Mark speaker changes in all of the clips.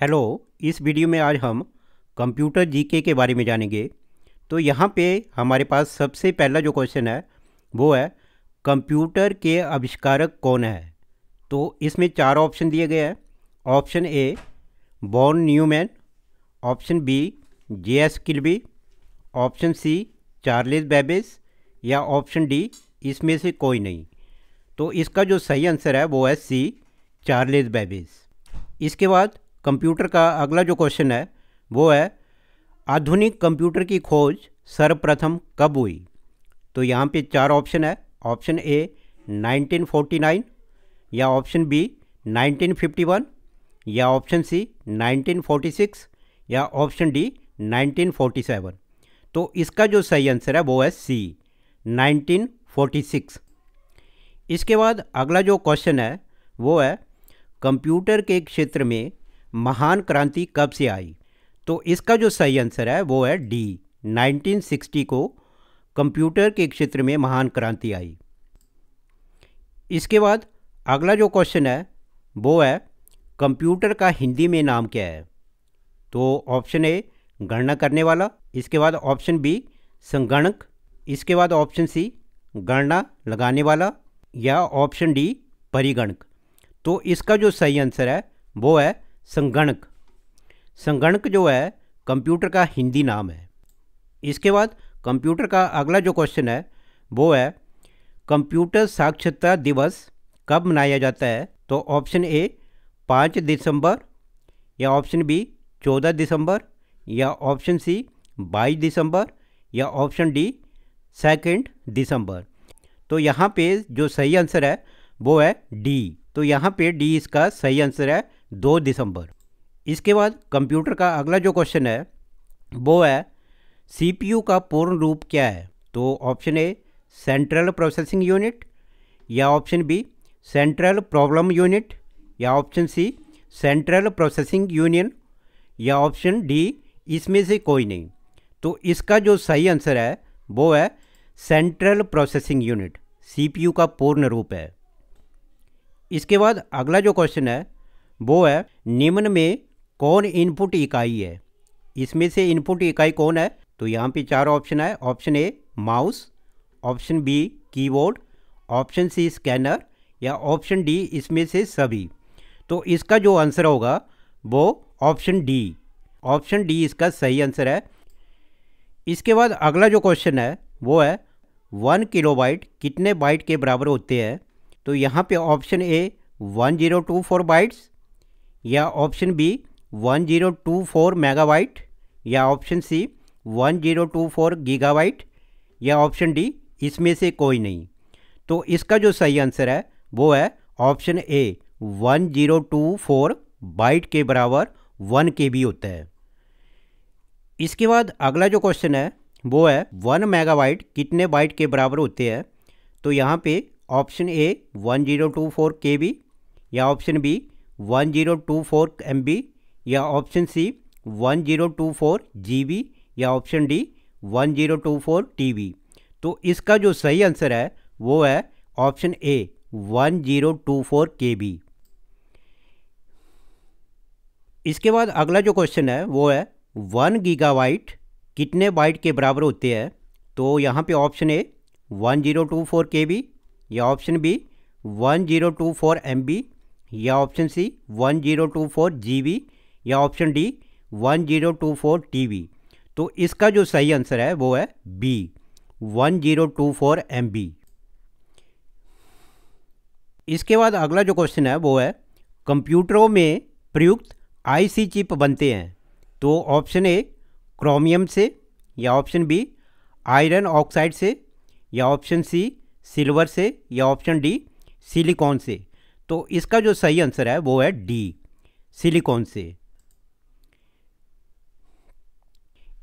Speaker 1: hello इस video में आज हम कंप्यूटर जीके के बारे में जानेंगे तो यहाँ पे हमारे पास सबसे पहला जो क्वेश्चन है वो है कंप्यूटर के आविष्कारक कौन है तो इसमें चार ऑप्शन दिए गए हैं option A von Neumann option B J S Kilby option C Charles Babbage या ऑप्शन डी इसमें से कोई नहीं तो इसका जो सही आंसर है वो है सी चार्लिस बेबिस इसके बाद कंप्यूटर का अगला जो क्वेश्चन है वो है आधुनिक कंप्यूटर की खोज सर्वप्रथम कब हुई तो यहाँ पे चार ऑप्शन है ऑप्शन ए 1949 या ऑप्शन बी 1951 या ऑप्शन सी 1946 या ऑप्शन डी 1947 तो इसका जो सही आंसर है वो है सी 1946 इसके बाद अगला जो क्वेश्चन है वो है कंप्यूटर के क्षेत्र में महान क्रांति कब से आई तो इसका जो सही आंसर है वो है डी 1960 को कंप्यूटर के क्षेत्र में महान क्रांति आई इसके बाद अगला जो क्वेश्चन है वो है कंप्यूटर का हिंदी में नाम क्या है तो ऑप्शन ए गणना करने वाला इसके बाद ऑप्शन बी संगणक इसके बाद ऑप्शन सी गणना लगाने वाला या ऑप्शन डी परिगणक तो इसका जो सही आंसर है वो है संगणक संगणक जो है कंप्यूटर का हिंदी नाम है इसके बाद कंप्यूटर का अगला जो क्वेश्चन है वो है कंप्यूटर साक्षरता दिवस कब मनाया जाता है तो ऑप्शन ए पाँच दिसंबर या ऑप्शन बी चौदह दिसंबर या ऑप्शन सी बाईस दिसंबर या ऑप्शन डी सेकेंड दिसंबर तो यहाँ पे जो सही आंसर है वो है डी तो यहाँ पे डी इसका सही आंसर है दो दिसंबर इसके बाद कंप्यूटर का अगला जो क्वेश्चन है वो है सीपीयू का पूर्ण रूप क्या है तो option A central processing unit या option B central problem unit या option C central processing union या ऑप्शन डी इसमें से कोई नहीं तो इसका जो सही आंसर है वो है सेंट्रल प्रोसेसिंग यूनिट सीपीयू का पूर्ण रूप है इसके बाद अगला जो क्वेश्चन है वो है निम्न में कौन इनपुट इकाई है इसमें से इनपुट इकाई कौन है तो यहाँ पे चार ऑप्शन है option A mouse option B keyboard option C scanner या ऑप्शन डी इसमें से सभी तो इसका जो आंसर होगा वो ऑप्शन डी ऑप्शन डी इसका सही आंसर है इसके बाद अगला जो क्वेश्चन है वो है वन किलो बाइट कितने बाइट के बराबर होते हैं तो यहाँ पे option A one zero two four bytes या ऑप्शन बी 1024 मेगावाइट या ऑप्शन सी 1024 गीगावाइट या ऑप्शन डी इसमें से कोई नहीं तो इसका जो सही आंसर है वो है ऑप्शन ए 1024 बाइट के बराबर 1 के भी होता है इसके बाद अगला जो क्वेश्चन है वो है 1 मेगावाइट कितने बाइट के बराबर होते हैं तो यहाँ पे ऑप्शन ए 1024 के या option B one zero two four M B या option C one zero two four G B या option D one zero two four T B तो इसका जो सही आंसर है वो है option A one zero two four K B इसके बाद अगला जो क्वेश्चन है वो है वन गीगावाइट कितने बाइट के बराबर होते हैं तो यहाँ पे option A one zero two four K B या option B one zero two four M B या option C one zero two four G B या option D one zero two four T B तो इसका जो सही answer है वो है B one zero two four M B इसके बाद अगला जो क्वेश्चन है वो है कंप्यूटरों में प्रयुक्त आईसी चिप बनते हैं तो ऑप्शन ए क्रोमियम से या ऑप्शन बी आयरन ऑक्साइड से या ऑप्शन सी सिल्वर से या ऑप्शन डी सिलिकॉन से तो इसका जो सही आंसर है वो है डी सिलिकॉन से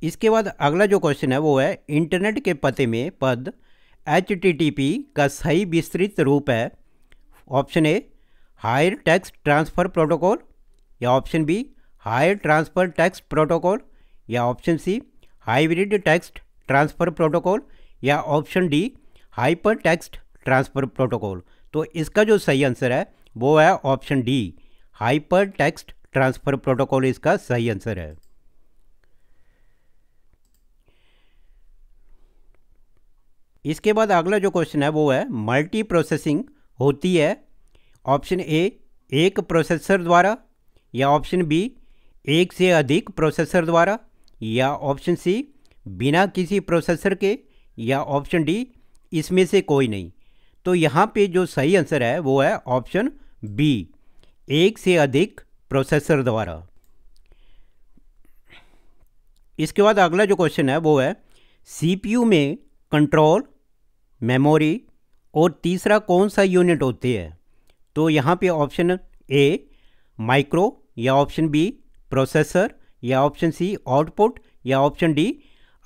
Speaker 1: इसके बाद अगला जो क्वेश्चन है वो है इंटरनेट के पते में पद एच का सही विस्तृत रूप है option A higher tax transfer protocol या option B higher transfer tax protocol या option C hybrid tax transfer protocol या option D hyper tax transfer protocol तो इसका जो सही आंसर है वो है option D hyper text transfer protocol इसका सही आंसर है इसके बाद अगला जो क्वेश्चन है वो है मल्टी प्रोसेसिंग होती है ऑप्शन ए एक प्रोसेसर द्वारा या ऑप्शन बी एक से अधिक प्रोसेसर द्वारा या ऑप्शन सी बिना किसी प्रोसेसर के या ऑप्शन डी इसमें से कोई नहीं तो यहाँ पे जो सही आंसर है वो है ऑप्शन बी एक से अधिक प्रोसेसर द्वारा इसके बाद अगला जो क्वेश्चन है वो है सीपीयू में कंट्रोल मेमोरी और तीसरा कौन सा यूनिट होते हैं तो यहाँ पे ऑप्शन ए माइक्रो या ऑप्शन बी प्रोसेसर या ऑप्शन सी आउटपुट या ऑप्शन डी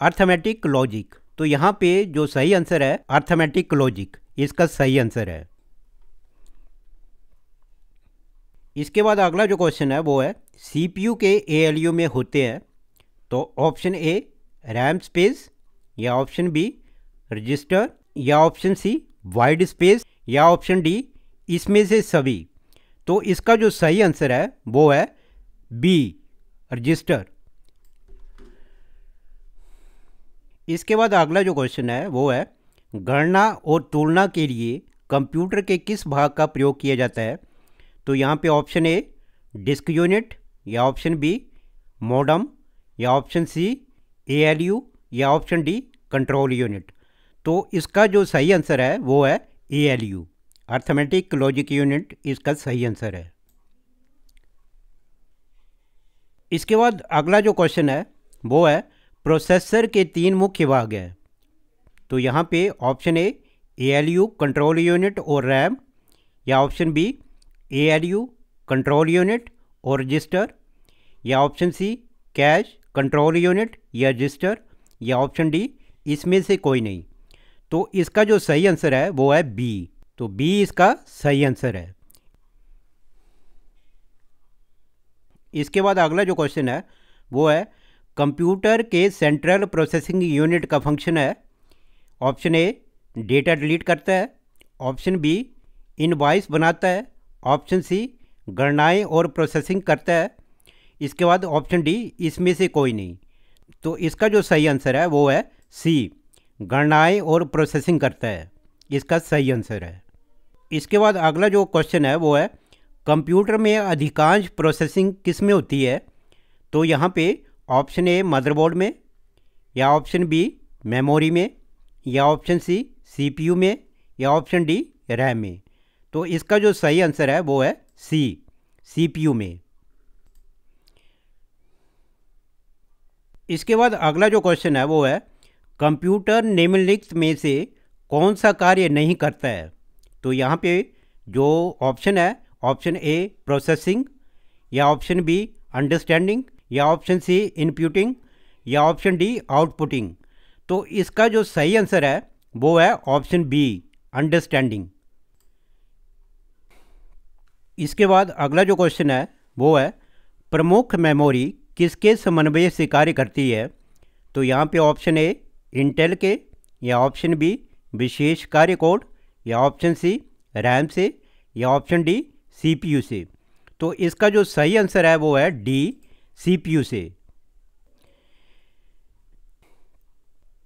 Speaker 1: अर्थमेटिक लॉजिक तो यहाँ पे जो सही आंसर है अर्थमेटिक लॉजिक इसका सही आंसर है इसके बाद अगला जो क्वेश्चन है वो है सीपीयू के एएलयू में होते हैं तो ऑप्शन ए रैम स्पेस या ऑप्शन बी रजिस्टर या ऑप्शन सी वाइड स्पेस या ऑप्शन डी इसमें से सभी तो इसका जो सही आंसर है वो है बी रजिस्टर इसके बाद अगला जो क्वेश्चन है वो है गणना और तुलना के लिए कंप्यूटर के किस भाग का प्रयोग किया जाता है तो यहाँ पे ऑप्शन ए डिस्क यूनिट या ऑप्शन बी मॉडम या ऑप्शन सी एएलयू या ऑप्शन डी कंट्रोल यूनिट तो इसका जो सही आंसर है वो है एएलयू अर्थमेटिक लॉजिक यूनिट इसका सही आंसर है इसके बाद अगला जो क्वेश्चन है वो है प्रोसेसर के तीन मुख्य भाग हैं तो यहाँ पे option A A L U control unit और रैम या option B A L U control unit और रजिस्टर या option C cache control unit या रजिस्टर या ऑप्शन डी इसमें से कोई नहीं तो इसका जो सही आंसर है वो है बी तो बी इसका सही आंसर है इसके बाद अगला जो क्वेश्चन है वो है कंप्यूटर के सेंट्रल प्रोसेसिंग यूनिट का फंक्शन है ऑप्शन ए डेटा डिलीट करता है ऑप्शन बी इनवाइस बनाता है ऑप्शन सी गणनाएं और प्रोसेसिंग करता है इसके बाद ऑप्शन डी इसमें से कोई नहीं तो इसका जो सही आंसर है वो है सी गणनाएं और प्रोसेसिंग करता है इसका सही आंसर है इसके बाद अगला जो क्वेश्चन है वो है कंप्यूटर में अधिकांश प्रोसेसिंग किस में होती है तो यहाँ पे ऑप्शन ए मदरबोर्ड में या ऑप्शन बी मेमोरी में या ऑप्शन सी सीपीयू में या ऑप्शन डी रैम में तो इसका जो सही आंसर है वो है सी सीपीयू में इसके बाद अगला जो क्वेश्चन है वो है कंप्यूटर निम्नलिखित में से कौन सा कार्य नहीं करता है तो यहाँ पे जो ऑप्शन है ऑप्शन ए प्रोसेसिंग या ऑप्शन बी अंडरस्टैंडिंग या ऑप्शन सी इनप्यूटिंग या ऑप्शन डी आउटपुटिंग तो इसका जो सही आंसर है वो है ऑप्शन बी अंडरस्टैंडिंग इसके बाद अगला जो क्वेश्चन है वो है प्रमुख मेमोरी किसके समन्वय से कार्य करती है तो यहाँ पे ऑप्शन ए इंटेल के या ऑप्शन बी विशेष कार्य कोड या ऑप्शन सी रैम से या ऑप्शन डी सीपीयू से तो इसका जो सही आंसर है वो है डी सीपीयू से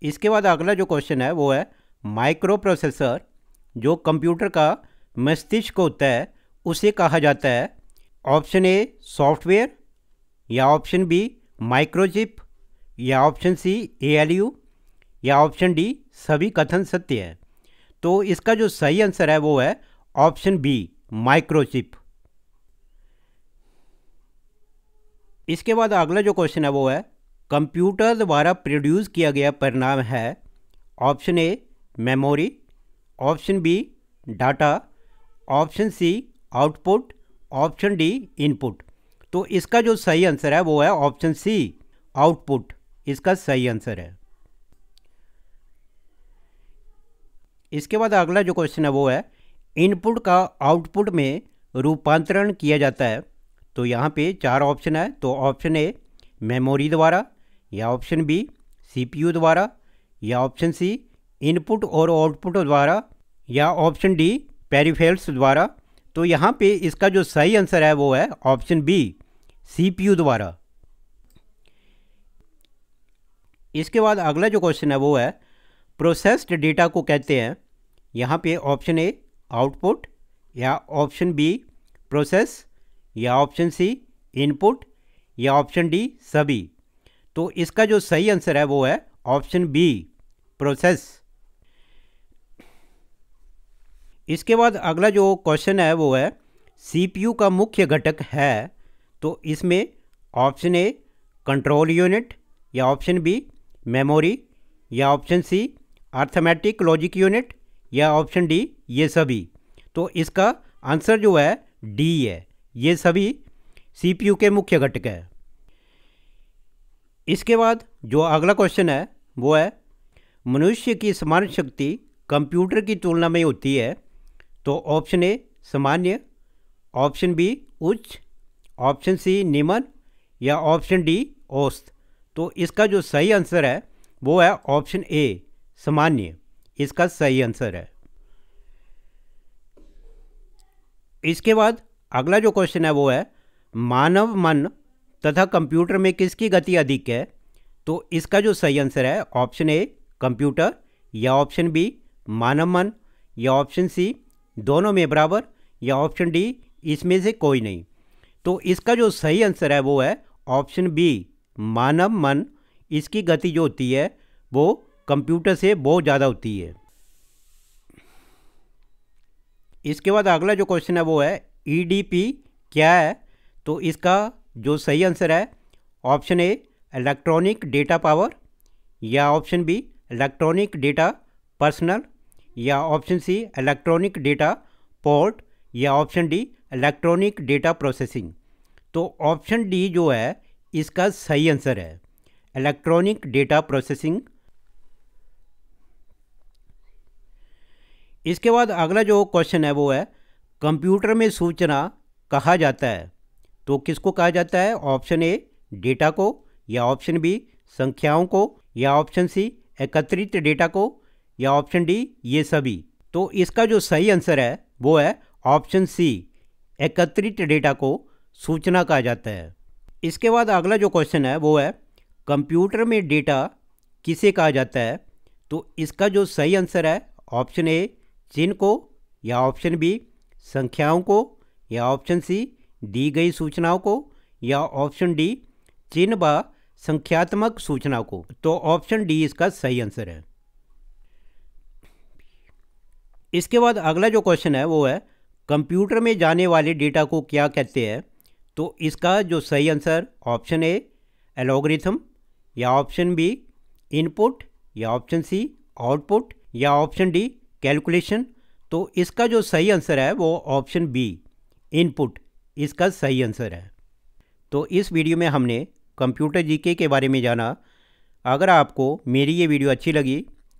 Speaker 1: इसके बाद अगला जो क्वेश्चन है वो है माइक्रो प्रोसेसर जो कंप्यूटर का मस्तिष्क होता है उसे कहा जाता है ऑप्शन ए सॉफ्टवेयर या ऑप्शन बी माइक्रोचिप या ऑप्शन सी एएलयू या ऑप्शन डी सभी कथन सत्य है तो इसका जो सही आंसर है वो है ऑप्शन बी माइक्रोचिप इसके बाद अगला जो क्वेश्चन है वो है कंप्यूटर द्वारा प्रोड्यूस किया गया परिणाम है option A memory option B data option C output option D input तो इसका जो सही आंसर है वो है ऑप्शन सी आउटपुट इसका सही आंसर है इसके बाद अगला जो क्वेश्चन है वो है इनपुट का आउटपुट में रूपांतरण किया जाता है तो यहाँ पे चार ऑप्शन है तो ऑप्शन ए मेमोरी द्वारा या ऑप्शन बी सीपीयू द्वारा या ऑप्शन सी इनपुट और आउटपुट द्वारा या ऑप्शन डी पेरीफेल्स द्वारा तो यहाँ पे इसका जो सही आंसर है वो है ऑप्शन बी सीपीयू द्वारा इसके बाद अगला जो क्वेश्चन है वो है प्रोसेस्ड डेटा को कहते हैं यहाँ पे ऑप्शन ए आउटपुट या ऑप्शन बी प्रोसेस या ऑप्शन सी इनपुट या ऑप्शन डी सभी तो इसका जो सही आंसर है वो है ऑप्शन बी प्रोसेस इसके बाद अगला जो क्वेश्चन है वो है सीपीयू का मुख्य घटक है तो इसमें ऑप्शन ए कंट्रोल यूनिट या ऑप्शन बी मेमोरी या option C arithmetic logic unit या ऑप्शन डी ये सभी तो इसका आंसर जो है डी है ये सभी सीपीयू के मुख्य घटक हैं इसके बाद जो अगला क्वेश्चन है वो है मनुष्य की समान शक्ति कंप्यूटर की तुलना में होती है तो ऑप्शन ए सामान्य ऑप्शन बी उच्च ऑप्शन सी निमन या ऑप्शन डी औस्त तो इसका जो सही आंसर है वो है ऑप्शन ए सामान्य इसका सही आंसर है इसके बाद अगला जो क्वेश्चन है वो है मानव मन तथा कंप्यूटर में किसकी गति अधिक है तो इसका जो सही आंसर है ऑप्शन ए कंप्यूटर या ऑप्शन बी मानव मन या ऑप्शन सी दोनों में बराबर या ऑप्शन डी इसमें से कोई नहीं तो इसका जो सही आंसर है वो है ऑप्शन बी मानव मन इसकी गति जो होती है वो कंप्यूटर से बहुत ज़्यादा होती है इसके बाद अगला जो क्वेश्चन है वो है ईडीपी e क्या है तो इसका जो सही आंसर है option A electronic data power या option B electronic data personal या option C electronic data port या option D electronic data processing तो ऑप्शन डी जो है इसका सही आंसर है इलेक्ट्रॉनिक डेटा प्रोसेसिंग इसके बाद अगला जो क्वेश्चन है वो है कंप्यूटर में सूचना कहा जाता है तो किसको कहा जाता है ऑप्शन ए डेटा को या ऑप्शन बी संख्याओं को या ऑप्शन सी एकत्रित डेटा को या ऑप्शन डी ये सभी तो इसका जो सही आंसर है वो है ऑप्शन सी एकत्रित डेटा को सूचना कहा जाता है इसके बाद अगला जो क्वेश्चन है वो है कंप्यूटर में डेटा किसे कहा जाता है तो इसका जो सही आंसर है ऑप्शन ए चिन्ह को या ऑप्शन बी संख्याओं को या ऑप्शन सी दी गई सूचनाओं को या ऑप्शन डी चिन्ह व संख्यात्मक सूचना को तो ऑप्शन डी इसका सही आंसर है इसके बाद अगला जो क्वेश्चन है वो है कंप्यूटर में जाने वाले डेटा को क्या कहते हैं तो इसका जो सही आंसर ऑप्शन ए एलोग्रिथम या ऑप्शन बी इनपुट या ऑप्शन सी आउटपुट या ऑप्शन डी कैलकुलेशन तो इसका जो सही आंसर है वो ऑप्शन बी इनपुट इसका सही आंसर है तो इस वीडियो में हमने कंप्यूटर जीके के बारे में जाना अगर आपको मेरी ये वीडियो अच्छी लगी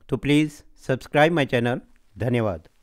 Speaker 1: तो प्लीज़ सब्सक्राइब माई चैनल धन्यवाद